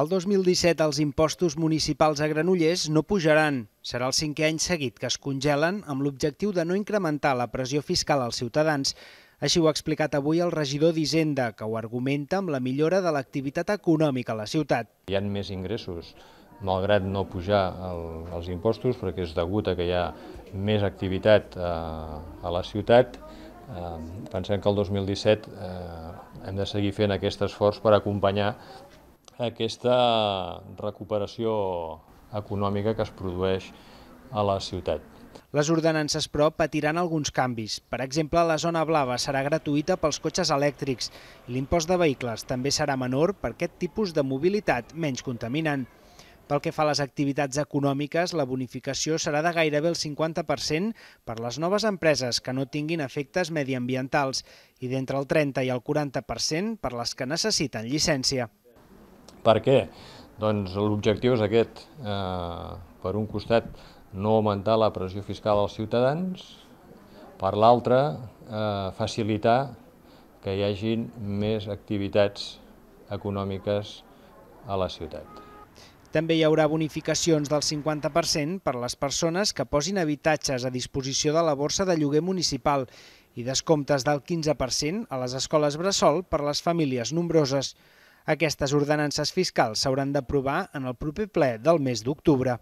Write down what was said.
El 2017 els impostos municipals a Granollers no pujaran. Serà el cinquè any seguit que es congelen amb l'objectiu de no incrementar la pressió fiscal als ciutadans. Així ho ha explicat avui el regidor d'Hisenda, que ho argumenta amb la millora de l'activitat econòmica a la ciutat. Hi ha més ingressos, malgrat no pujar el, els impostos, perquè és degut a que hi ha més activitat eh, a la ciutat, eh, pensem que el 2017 eh, hem de seguir fent aquest esforç per acompanyar aquesta recuperació econòmica que es produeix a la ciutat. Les ordenances, però, patiran alguns canvis. Per exemple, la zona blava serà gratuïta pels cotxes elèctrics l'impost de vehicles també serà menor per aquest tipus de mobilitat menys contaminant. Pel que fa a les activitats econòmiques, la bonificació serà de gairebé el 50% per les noves empreses que no tinguin efectes mediambientals i d'entre el 30 i el 40% per les que necessiten llicència. Per què? Doncs l'objectiu és aquest. Eh, per un costat, no augmentar la pressió fiscal als ciutadans, per l'altre, eh, facilitar que hi hagin més activitats econòmiques a la ciutat. També hi haurà bonificacions del 50% per les persones que posin habitatges a disposició de la borsa de lloguer municipal i descomptes del 15% a les escoles bressol per les famílies nombroses. Aquestes ordenances fiscals s'hauran d'aprovar en el proper ple del mes d'octubre.